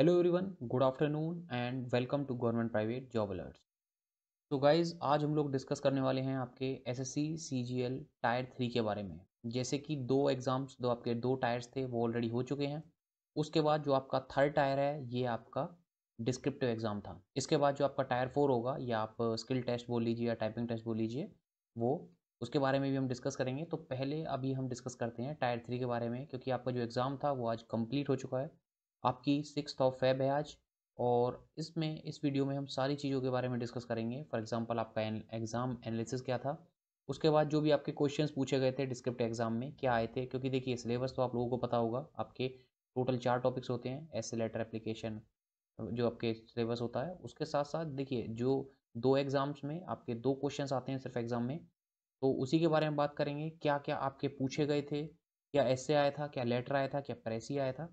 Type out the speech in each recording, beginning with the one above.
hello everyone good afternoon and welcome to government private job alerts तो guys आज हम लोग डिस्कस करने वाले हैं आपके एसएससी सीजीएल टायर थ्री के बारे में जैसे कि दो एग्ज़ाम्स दो आपके दो टायर्स थे वो ऑलरेडी हो चुके हैं उसके बाद जो आपका थर्ड टायर है ये आपका डिस्क्रिप्टिव एग्ज़ाम था इसके बाद जो आपका टायर फोर होगा या आप स्किल टेस्ट बोल लीजिए या टाइपिंग टेस्ट बोल लीजिए वो उसके बारे में भी हम डिस्कस करेंगे तो पहले अभी हम डिस्कस करते हैं टायर थ्री के बारे में क्योंकि आपका जो एग्ज़ाम था वो आज कंप्लीट हो चुका है आपकी सिक्स ऑफ फेब है आज और इसमें इस वीडियो में हम सारी चीज़ों के बारे में डिस्कस करेंगे फॉर एग्जांपल आपका एग्ज़ाम एनालिसिस क्या था उसके बाद जो भी आपके क्वेश्चन पूछे गए थे डिस्क्रिप्ट एग्जाम में क्या आए थे क्योंकि देखिए सिलेबस तो आप लोगों को पता होगा आपके टोटल चार टॉपिक्स होते हैं ऐसे लेटर एप्लीकेशन जो आपके सिलेबस होता है उसके साथ साथ देखिए जो दो एग्ज़ाम्स में आपके दो क्वेश्चन आते हैं सिर्फ एग्ज़ाम में तो उसी के बारे में बात करेंगे क्या क्या आपके पूछे गए थे क्या ऐसे आया था क्या लेटर आया था क्या प्रेसी आया था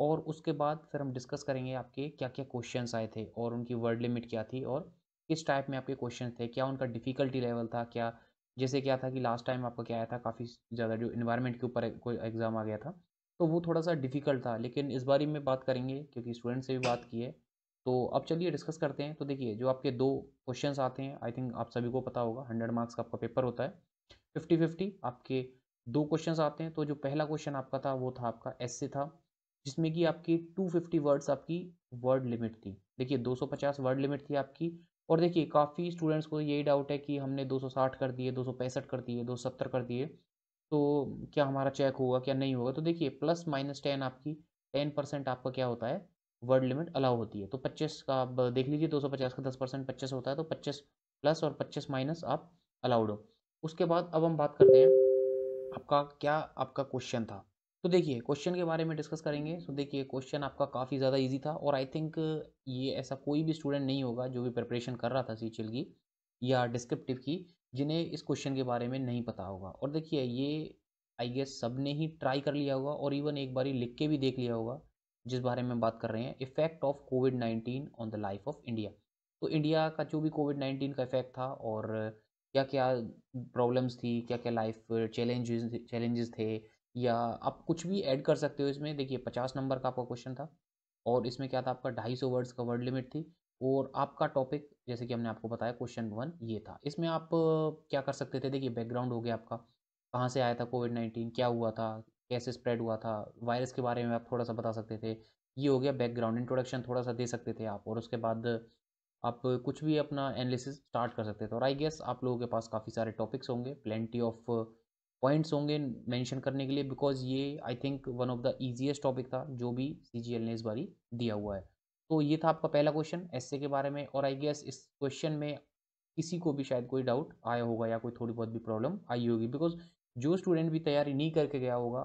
और उसके बाद फिर हम डिस्कस करेंगे आपके क्या क्या क्वेश्चंस आए थे और उनकी वर्ड लिमिट क्या थी और किस टाइप में आपके क्वेश्चन थे क्या उनका डिफ़िकल्टी लेवल था क्या जैसे क्या था कि लास्ट टाइम आपका क्या आया था काफ़ी ज़्यादा जो इन्वायरमेंट के ऊपर कोई एग्ज़ाम आ गया था तो वो थोड़ा सा डिफ़िकल्ट था लेकिन इस बारे में बात करेंगे क्योंकि स्टूडेंट से भी बात की है तो अब चलिए डिस्कस करते हैं तो देखिए जो आपके दो क्वेश्चंस आते हैं आई थिंक आप सभी को पता होगा हंड्रेड मार्क्स का आपका पेपर होता है फिफ्टी फिफ्टी आपके दो क्वेश्चंस आते हैं तो जो पहला क्वेश्चन आपका था वो था आपका एस था जिसमें कि आपकी 250 वर्ड्स आपकी वर्ड लिमिट थी देखिए 250 वर्ड लिमिट थी आपकी और देखिए काफ़ी स्टूडेंट्स को यही डाउट है कि हमने 260 कर दिए पैंसठ कर दिए सत्तर कर दिए तो क्या हमारा चेक होगा क्या नहीं होगा तो देखिए प्लस माइनस टेन आपकी टेन परसेंट आपका क्या होता है वर्ड लिमिट अलाउ होती है तो पच्चीस का आप देख लीजिए दो सौ पचास का दस परसेंट पच्चीस होता है तो पच्चीस प्लस और पच्चीस माइनस आप अलाउड हो उसके बाद अब हम बात करते हैं आपका क्या आपका क्वेश्चन था तो देखिए क्वेश्चन के बारे में डिस्कस करेंगे तो देखिए क्वेश्चन आपका काफ़ी ज़्यादा इजी था और आई थिंक ये ऐसा कोई भी स्टूडेंट नहीं होगा जो भी प्रिपरेशन कर रहा था सी की या डिस्क्रिप्टिव की जिन्हें इस क्वेश्चन के बारे में नहीं पता होगा और देखिए ये आई गेस सब ने ही ट्राई कर लिया होगा और इवन एक बार लिख के भी देख लिया होगा जिस बारे में बात कर रहे हैं effect of COVID nineteen on the life of India तो इंडिया का जो भी कोविड नाइन्टीन का इफेक्ट था और क्या क्या प्रॉब्लम्स थी क्या क्या लाइफ चैलेंजेस चैलेंजेस थे या आप कुछ भी ऐड कर सकते हो इसमें देखिए पचास नंबर का आपका क्वेश्चन था और इसमें क्या था आपका ढाई सौ वर्ड्स का वर्ड लिमिट थी और आपका टॉपिक जैसे कि हमने आपको बताया क्वेश्चन वन ये था इसमें आप क्या कर सकते थे देखिए बैकग्राउंड हो गया आपका कहाँ से आया था कोविड नाइन्टीन क्या हुआ था कैसे स्प्रेड हुआ था वायरस के बारे में आप थोड़ा सा बता सकते थे ये हो गया बैकग्राउंड इंट्रोडक्शन थोड़ा सा दे सकते थे आप और उसके बाद आप कुछ भी अपना एनालिसिस स्टार्ट कर सकते थे और आई गेस आप लोगों के पास काफ़ी सारे टॉपिक्स होंगे प्लेंटी ऑफ पॉइंट्स होंगे मेंशन करने के लिए बिकॉज ये I think one of the easiest topic था जो भी सी ने इस बारी दिया हुआ है तो ये था आपका पहला क्वेश्चन एसए के बारे में और आई गेस इस क्वेश्चन में किसी को भी शायद कोई डाउट आया होगा या कोई थोड़ी बहुत भी प्रॉब्लम आई होगी बिकॉज जो स्टूडेंट भी तैयारी नहीं करके गया होगा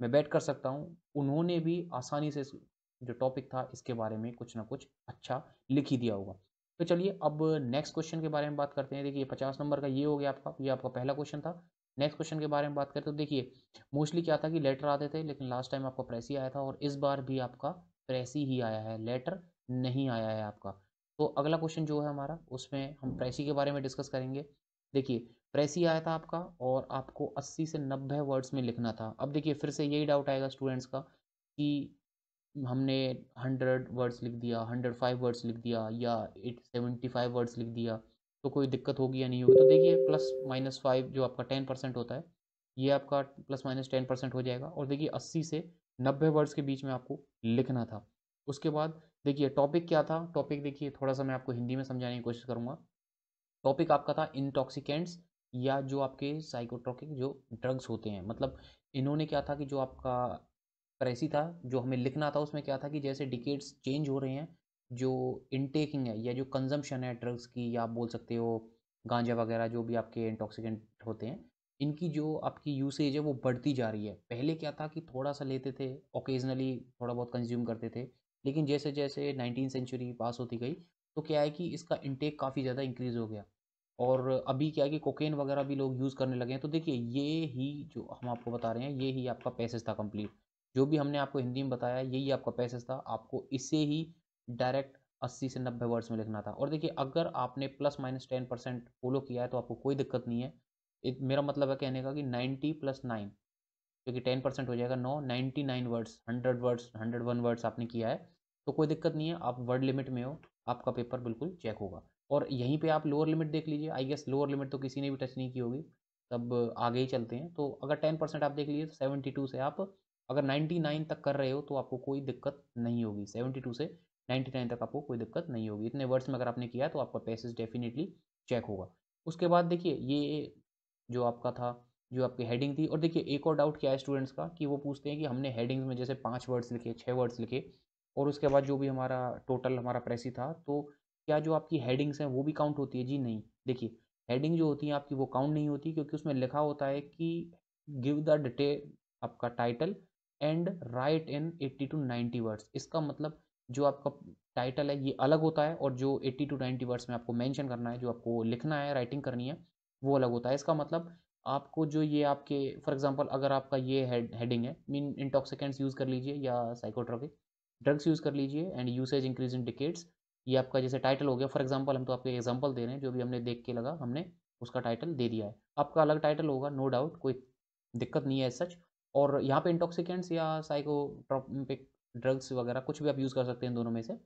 मैं बैठ कर सकता हूँ उन्होंने भी आसानी से जो टॉपिक था इसके बारे में कुछ ना कुछ अच्छा लिख ही दिया होगा तो चलिए अब नेक्स्ट क्वेश्चन के बारे में बात करते हैं देखिए पचास नंबर का ये हो गया आपका ये आपका पहला क्वेश्चन था नेक्स्ट क्वेश्चन के बारे में बात करें तो देखिए मोस्टली क्या था कि लेटर आते थे लेकिन लास्ट टाइम आपका प्रेस ही आया था और इस बार भी आपका प्रेस ही आया है लेटर नहीं आया है आपका तो अगला क्वेश्चन जो है हमारा उसमें हम प्रेसी के बारे में डिस्कस करेंगे देखिए प्रेसी आया था आपका और आपको 80 से 90 वर्ड्स में लिखना था अब देखिए फिर से यही डाउट आएगा स्टूडेंट्स का कि हमने 100 वर्ड्स लिख दिया 105 वर्ड्स लिख दिया या 875 वर्ड्स लिख दिया तो कोई दिक्कत होगी या नहीं होगी तो देखिए प्लस माइनस फाइव जो आपका टेन परसेंट होता है ये आपका प्लस माइनस टेन परसेंट हो जाएगा और देखिए अस्सी से नब्बे वर्ड्स के बीच में आपको लिखना था उसके बाद देखिए टॉपिक क्या था टॉपिक देखिए थोड़ा सा मैं आपको हिंदी में समझाने की कोशिश करूँगा टॉपिक आपका था इंटॉक्सिकेंट्स या जो आपके साइकोट्रॉपिक जो ड्रग्स होते हैं मतलब इन्होंने क्या था कि जो आपका प्रेसी था जो हमें लिखना था उसमें क्या था कि जैसे डिकेट्स चेंज हो रहे हैं जो इनटेकिंग है या जो कंजम्पशन है ड्रग्स की या आप बोल सकते हो गांजा वगैरह जो भी आपके इंटॉक्सिकेंट होते हैं इनकी जो आपकी यूसेज है वो बढ़ती जा रही है पहले क्या था कि थोड़ा सा लेते थे ओकेजनली थोड़ा बहुत कंज्यूम करते थे लेकिन जैसे जैसे नाइनटीन सेंचुरी पास होती गई तो क्या है कि इसका इनटेक काफ़ी ज़्यादा इंक्रीज़ हो गया और अभी क्या है कि कोकेन वगैरह भी लोग यूज़ करने लगे हैं तो देखिए ये ही जो हम आपको बता रहे हैं ये ही आपका पैसेज था कंप्लीट जो भी हमने आपको हिंदी में बताया यही आपका पैसेज था आपको इससे ही डायरेक्ट अस्सी से नब्बे वर्ड्स में लिखना था और देखिए अगर आपने plus minus ten percent follow किया है तो आपको कोई दिक्कत नहीं है इत, मेरा मतलब है कहने का कि 90 प्लस नाइन क्योंकि टेन परसेंट हो जाएगा no ninety nine words hundred words hundred one words आपने किया है तो कोई दिक्कत नहीं है आप वर्ड लिमिट में हो आपका पेपर बिल्कुल चेक होगा और यहीं पर आप लोअर लिमिट देख लीजिए आई गेस लोअर लिमिट तो किसी ने भी टच नहीं की होगी तब आगे ही चलते हैं तो अगर टेन परसेंट आप देख लीजिए तो सेवेंटी टू से आप अगर नाइन्टी नाइन तक कर रहे हो तो आपको कोई दिक्कत नहीं होगी सेवेंटी टू से नाइन्टी नाइन तक आपको कोई दिक्कत नहीं होगी इतने वर्ड्स में अगर आपने किया तो आपका पैसेज डेफिनेटली चेक होगा उसके बाद देखिए ये जो आपका था जो आपकी हेडिंग थी और देखिए एक और डाउट क्या है स्टूडेंट्स का कि वो पूछते हैं कि हमने हेडिंग्स में जैसे पाँच वर्ड्स लिखे छः वर्ड्स लिखे और उसके बाद जो भी हमारा टोटल हमारा प्रेसी था तो क्या जो आपकी हेडिंग्स हैं वो भी काउंट होती है जी नहीं देखिए हेडिंग जो होती है आपकी वो काउंट नहीं होती क्योंकि उसमें लिखा होता है कि गिव द डिटे आपका title and write in eighty two ninety words इसका मतलब जो आपका टाइटल है ये अलग होता है और जो 80 टू 90 वर्ड्स में आपको मेंशन करना है जो आपको लिखना है राइटिंग करनी है वो अलग होता है इसका मतलब आपको जो ये आपके फॉर एग्जांपल अगर आपका ये हेडिंग है मीन इंटॉक्सिकेंट्स यूज़ कर लीजिए या साइकोट्रॉपिक ड्रग्स यूज़ कर लीजिए and usage increase in decades ये आपका जैसे टाइटल हो गया फॉर एग्जाम्पल हम तो आपको एग्जाम्पल दे रहे हैं जो भी हमने देख के लगा हमने उसका टाइटल दे दिया है आपका अलग टाइटल होगा नो डाउट कोई दिक्कत नहीं है सच और यहाँ पे इंटॉक्सिकेंट्स या साइकोट्रॉपिक ड्रग्स वगैरह कुछ भी आप यूज़ कर सकते हैं दोनों में से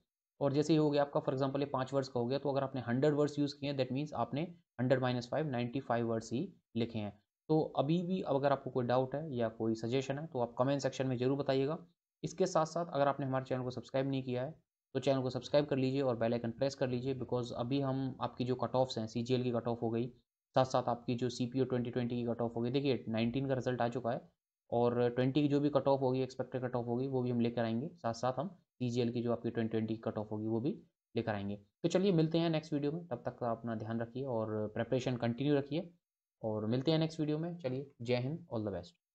और जैसे ही हो गया आपका फॉर एग्जाम्पल ये पाँच वर्ड्स का हो गया तो अगर आपने हंड्रेड वर्ड्स यूज़ किए हैं दैट मीन्स आपने hundred minus five ninety five words ही लिखे हैं तो अभी भी अगर आपको कोई डाउट है या कोई सजेशन है तो आप कमेंट सेक्शन में ज़रूर बताइएगा इसके साथ साथ अगर आपने हमारे चैनल को सब्सक्राइब नहीं किया है तो चैनल को सब्सक्राइब कर लीजिए और बेल आइकन प्रेस कर लीजिए बिकॉज अभी हम आपकी जो कट ऑफ्स हैं सी की कट ऑफ हो गई साथ साथ आपकी जो C P O twenty twenty की कट ऑफ हो गई देखिए नाइनटीन का रिजल्ट आ चुका है और ट्वेंटी की जो भी कट ऑफ होगी एक्सपेक्टेड कट ऑफ होगी वो भी हम लेकर आएंगे साथ साथ हम टी की जो आपकी ट्वेंटी ट्वेंटी की कट ऑफ होगी वो भी लेकर आएंगे तो चलिए मिलते हैं नेक्स्ट वीडियो में तब तक अपना ध्यान रखिए और प्रेपरेशन कंटिन्यू रखिए और मिलते हैं नेक्स्ट वीडियो में चलिए जय हिंद ऑल द बेस्ट